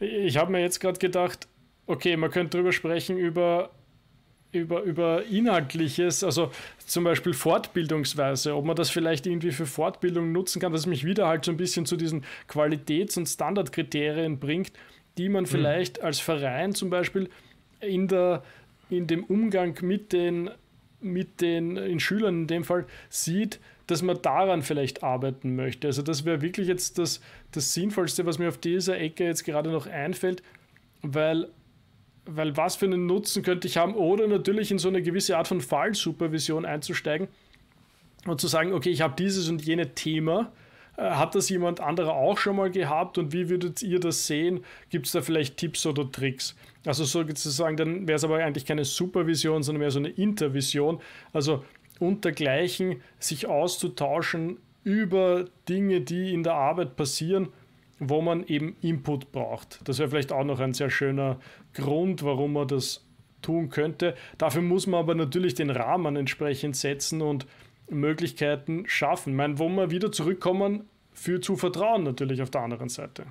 ich habe mir jetzt gerade gedacht, okay, man könnte darüber sprechen über über, über Inhaltliches, also zum Beispiel Fortbildungsweise, ob man das vielleicht irgendwie für Fortbildung nutzen kann, dass es mich wieder halt so ein bisschen zu diesen Qualitäts- und Standardkriterien bringt, die man mhm. vielleicht mhm. als Verein zum Beispiel in, der, in dem Umgang mit den mit den, den Schülern in dem Fall sieht, dass man daran vielleicht arbeiten möchte. Also das wäre wirklich jetzt das, das Sinnvollste, was mir auf dieser Ecke jetzt gerade noch einfällt, weil, weil was für einen Nutzen könnte ich haben oder natürlich in so eine gewisse Art von Fallsupervision einzusteigen und zu sagen, okay, ich habe dieses und jene Thema, äh, hat das jemand anderer auch schon mal gehabt und wie würdet ihr das sehen? Gibt es da vielleicht Tipps oder Tricks? Also sozusagen, dann wäre es aber eigentlich keine Supervision, sondern mehr so eine Intervision. Also untergleichen, sich auszutauschen über Dinge, die in der Arbeit passieren, wo man eben Input braucht. Das wäre vielleicht auch noch ein sehr schöner Grund, warum man das tun könnte. Dafür muss man aber natürlich den Rahmen entsprechend setzen und Möglichkeiten schaffen. Ich meine, wo wir wieder zurückkommen, führt zu vertrauen natürlich auf der anderen Seite.